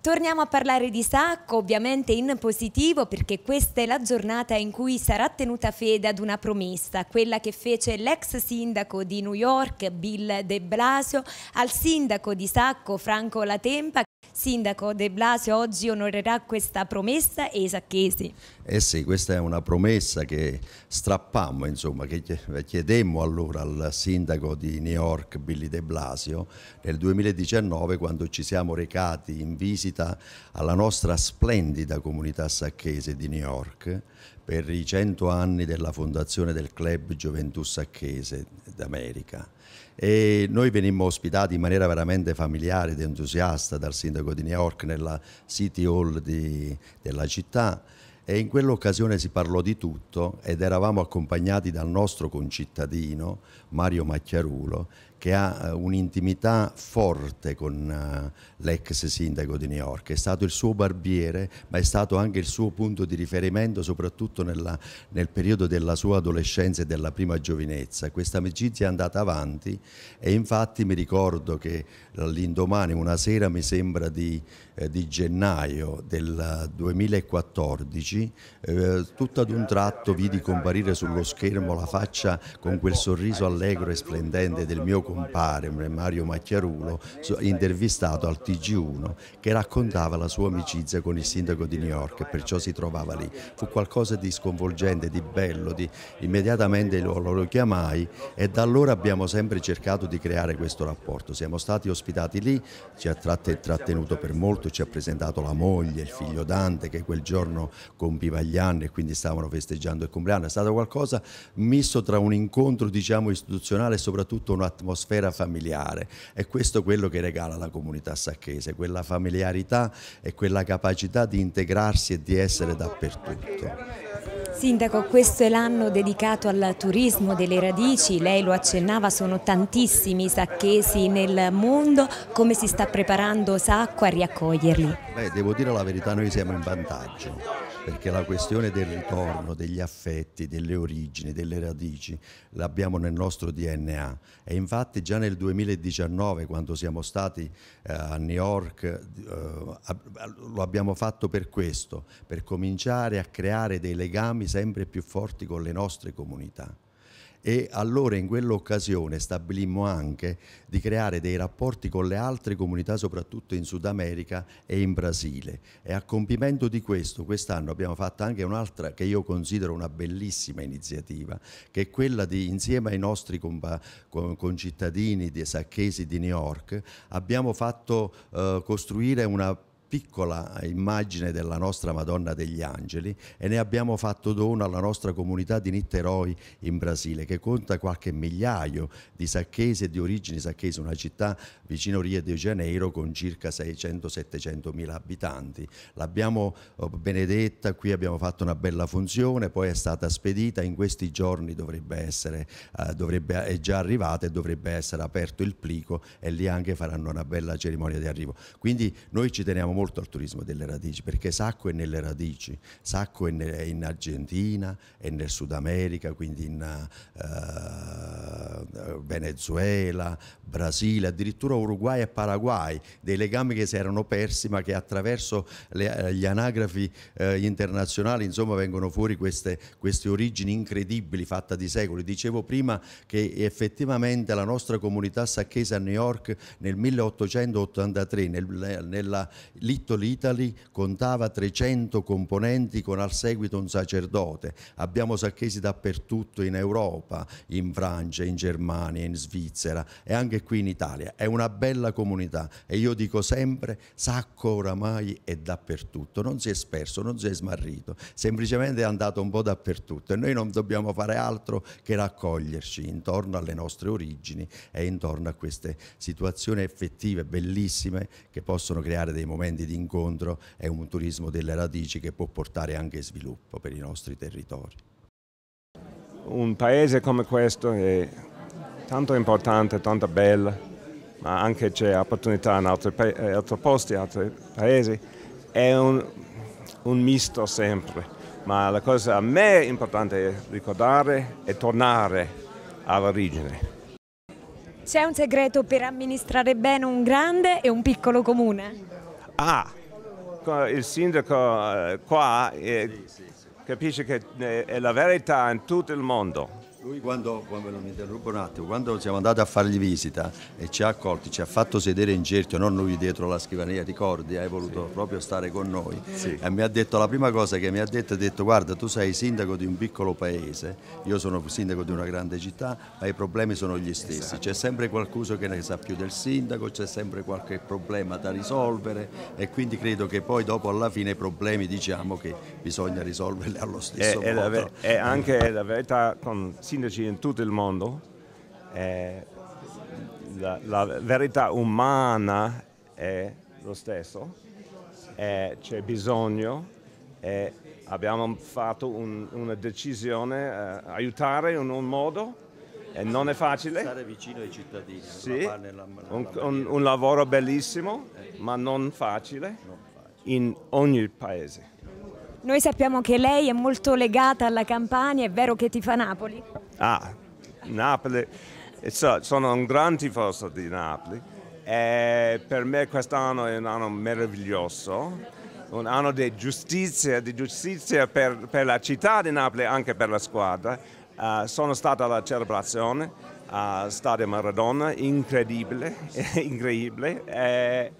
Torniamo a parlare di sacco, ovviamente in positivo, perché questa è la giornata in cui sarà tenuta fede ad una promessa, quella che fece l'ex sindaco di New York, Bill de Blasio, al sindaco di Sacco, Franco Latempa, sindaco De Blasio oggi onorerà questa promessa e i sacchesi. Eh sì, questa è una promessa che strappammo, insomma, che chiedemmo allora al sindaco di New York, Billy De Blasio, nel 2019 quando ci siamo recati in visita alla nostra splendida comunità sacchese di New York per i 100 anni della fondazione del club Gioventù Sacchese d'America e noi venimmo ospitati in maniera veramente familiare ed entusiasta dal sindaco di New York nella City Hall di, della città e in quell'occasione si parlò di tutto ed eravamo accompagnati dal nostro concittadino Mario Macchiarulo che ha eh, un'intimità forte con eh, l'ex sindaco di New York, è stato il suo barbiere ma è stato anche il suo punto di riferimento soprattutto nella, nel periodo della sua adolescenza e della prima giovinezza. Questa amicizia è andata avanti e infatti mi ricordo che l'indomani, una sera mi sembra di, eh, di gennaio del 2014, eh, eh, tutto ad un tratto vidi comparire sullo schermo la faccia con quel sorriso allegro e splendente del mio compare Mario Macchiarulo, intervistato al TG1, che raccontava la sua amicizia con il sindaco di New York e perciò si trovava lì. Fu qualcosa di sconvolgente, di bello, di... immediatamente lo, lo chiamai e da allora abbiamo sempre cercato di creare questo rapporto. Siamo stati ospitati lì, ci ha trattenuto per molto, ci ha presentato la moglie, il figlio Dante che quel giorno compiva gli anni e quindi stavano festeggiando il compleanno. È stato qualcosa misto tra un incontro diciamo, istituzionale e soprattutto un'atmosfera l'atmosfera familiare e questo è quello che regala la comunità sacchese, quella familiarità e quella capacità di integrarsi e di essere dappertutto. Sindaco, questo è l'anno dedicato al turismo delle radici, lei lo accennava, sono tantissimi i sacchesi nel mondo, come si sta preparando Sacco a riaccoglierli? Beh, devo dire la verità, noi siamo in vantaggio, perché la questione del ritorno, degli affetti, delle origini, delle radici, l'abbiamo nel nostro DNA e infatti già nel 2019, quando siamo stati eh, a New York, eh, lo abbiamo fatto per questo, per cominciare a creare dei legami sempre più forti con le nostre comunità. E allora in quell'occasione stabilimmo anche di creare dei rapporti con le altre comunità, soprattutto in Sud America e in Brasile. E a compimento di questo, quest'anno abbiamo fatto anche un'altra che io considero una bellissima iniziativa, che è quella di, insieme ai nostri concittadini di Sacchesi di New York, abbiamo fatto eh, costruire una piccola immagine della nostra Madonna degli Angeli e ne abbiamo fatto dono alla nostra comunità di Nitteroi in Brasile che conta qualche migliaio di sacchesi e di origini sacchesi, una città vicino Rio de Janeiro con circa 600-700 mila abitanti. L'abbiamo oh, benedetta, qui abbiamo fatto una bella funzione, poi è stata spedita, in questi giorni dovrebbe essere, eh, dovrebbe, è già arrivata e dovrebbe essere aperto il plico e lì anche faranno una bella cerimonia di arrivo. Quindi noi ci teniamo molto al turismo delle radici perché Sacco è nelle radici, Sacco è, in Argentina, è nel Sud America, quindi in uh, Venezuela, Brasile, addirittura Uruguay e Paraguay, dei legami che si erano persi ma che attraverso le, eh, gli anagrafi uh, internazionali insomma, vengono fuori queste, queste origini incredibili fatte di secoli. Dicevo prima che effettivamente la nostra comunità sacchese a New York nel 1883, nel, nella Little Italy contava 300 componenti con al seguito un sacerdote. Abbiamo sacchesi dappertutto in Europa, in Francia, in Germania, in Svizzera e anche qui in Italia. È una bella comunità e io dico sempre Sacco oramai è dappertutto, non si è sperso, non si è smarrito, semplicemente è andato un po' dappertutto e noi non dobbiamo fare altro che raccoglierci intorno alle nostre origini e intorno a queste situazioni effettive, bellissime, che possono creare dei momenti clienti d'incontro è un turismo delle radici che può portare anche sviluppo per i nostri territori. Un paese come questo è tanto importante, tanto bello, ma anche c'è opportunità in altri, eh, altri posti, in altri paesi. È un, un misto sempre, ma la cosa a me importante è ricordare e tornare all'origine. C'è un segreto per amministrare bene un grande e un piccolo comune? Ah, il sindaco eh, qua eh, capisce che eh, è la verità in tutto il mondo. Lui quando, quando, attimo, quando, siamo andati a fargli visita e ci ha accolti, ci ha fatto sedere in cerchio, non lui dietro la scrivania, ricordi, hai voluto sì. proprio stare con noi. Sì. E mi ha detto la prima cosa che mi ha detto, ha detto guarda tu sei sindaco di un piccolo paese, io sono sindaco di una grande città, ma i problemi sono gli stessi. Esatto. C'è sempre qualcuno che ne sa più del sindaco, c'è sempre qualche problema da risolvere e quindi credo che poi dopo alla fine i problemi diciamo che bisogna risolverli allo stesso è, modo. E anche la verità con sindaci in tutto il mondo, eh, la, la, verità umana è lo stesso, eh, c'è bisogno e abbiamo fatto un, una decisione, eh, aiutare in un modo, e non è facile. Stare vicino ai cittadini, sì, nella, nella un, un, un, lavoro bellissimo, ma non facile, non facile in ogni paese. Noi sappiamo che lei è molto legata alla Campania, è vero che ti fa Napoli? Ah, Napoli. So, sono un gran tifoso di Napoli e per me quest'anno è un anno meraviglioso, un anno di giustizia, di giustizia per, per la città di Napoli e anche per la squadra. Uh, sono stato alla celebrazione a uh, Stadio Maradona, incredibile, incredibile. E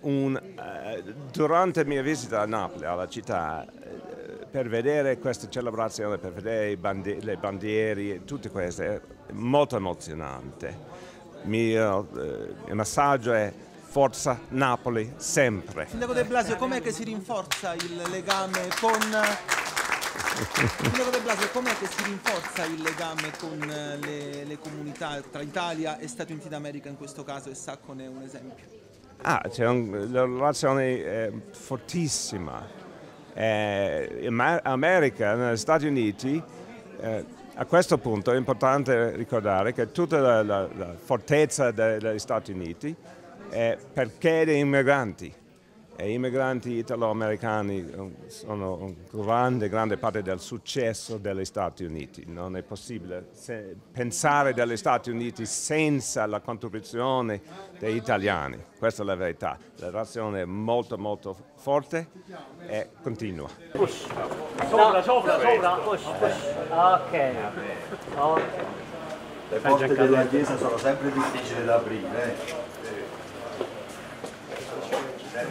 un, uh, durante la mia visita a Napoli, alla città, per vedere questa celebrazione, per vedere bandi le bandiere, tutte queste, è molto emozionante. Eh, il Mio, eh, messaggio è Forza Napoli sempre. Sindaco De Blasio, com'è che si rinforza il legame con... Sindaco De Blasio, com'è che si rinforza il legame con eh, le, le comunità tra Italia e Stati Uniti d'America in questo caso e Saccone è un esempio? Ah, c'è una relazione è fortissima eh, America, negli Stati Uniti, eh, a questo punto è importante ricordare che tutta la, la, la fortezza degli Stati Uniti è perché dei migranti e i migranti italo-americani eh, sono grande, grande parte del successo degli Stati Uniti. Non è possibile pensare degli Stati Uniti senza la contribuzione degli italiani. Questa è la verità. La relazione è molto, molto forte e continua. Push. Sopra, sopra, sopra, push, push. Ok. Le porte della chiesa sono sempre difficili da aprire. Eh.